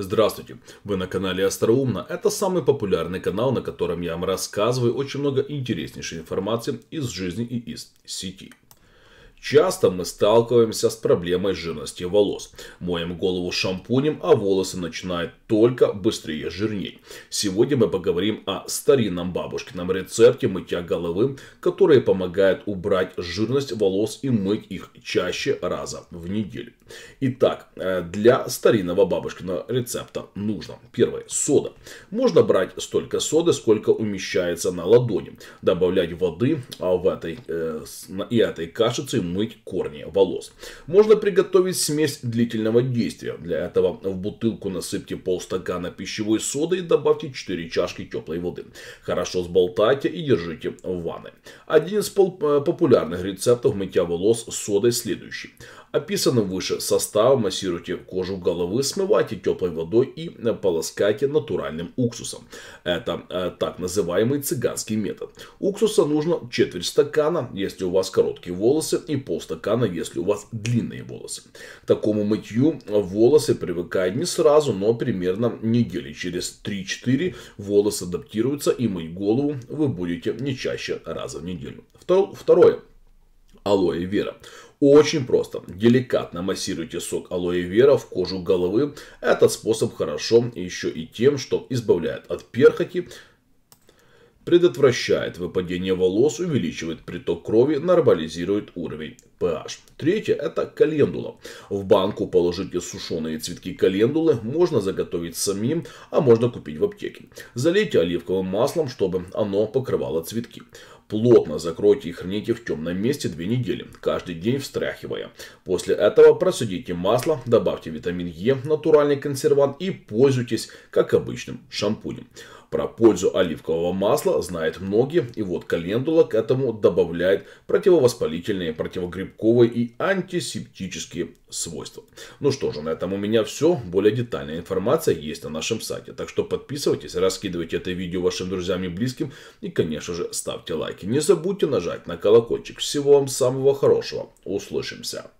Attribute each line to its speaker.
Speaker 1: Здравствуйте, вы на канале Остроумно. Это самый популярный канал, на котором я вам рассказываю очень много интереснейшей информации из жизни и из сети. Часто мы сталкиваемся с проблемой жирности волос. Моем голову шампунем, а волосы начинают только быстрее жирнеть. Сегодня мы поговорим о старинном бабушкином рецепте мытья головы, который помогает убрать жирность волос и мыть их чаще раза в неделю. Итак, э, для старинного бабушкиного рецепта нужно. Первое. Сода. Можно брать столько соды, сколько умещается на ладони. Добавлять воды а в этой, э, и этой кашице мыть корни волос. Можно приготовить смесь длительного действия. Для этого в бутылку насыпьте полстакана пищевой соды и добавьте 4 чашки теплой воды. Хорошо сболтайте и держите в ванной. Один из э, популярных рецептов мытья волос с содой следующий. Описанным выше составом массируйте кожу головы, смывайте теплой водой и э, полоскайте натуральным уксусом. Это э, так называемый цыганский метод. Уксуса нужно четверть стакана, если у вас короткие волосы, и полстакана, если у вас длинные волосы. К такому мытью э, волосы привыкают не сразу, но примерно недели через 3-4 волосы адаптируются и мыть голову вы будете не чаще раза в неделю. Второе. Алоэ вера. Очень просто. Деликатно массируйте сок алоэ вера в кожу головы. Этот способ хорошо еще и тем, что избавляет от перхоти, предотвращает выпадение волос, увеличивает приток крови, нормализирует уровень pH. Третье – это календула. В банку положите сушеные цветки календулы, можно заготовить самим, а можно купить в аптеке. Залейте оливковым маслом, чтобы оно покрывало цветки. Плотно закройте и храните в темном месте две недели, каждый день встряхивая. После этого просудите масло, добавьте витамин Е, натуральный консервант и пользуйтесь, как обычным, шампунем. Про пользу оливкового масла знают многие, и вот календула к этому добавляет противовоспалительные, противогрибковые и антисептические свойства. Ну что же, на этом у меня все. Более детальная информация есть на нашем сайте, так что подписывайтесь, раскидывайте это видео вашим друзьям и близким, и, конечно же, ставьте лайк нью не забудьте нажать на колокольчик. Всего вам самого хорошего. Услышимся.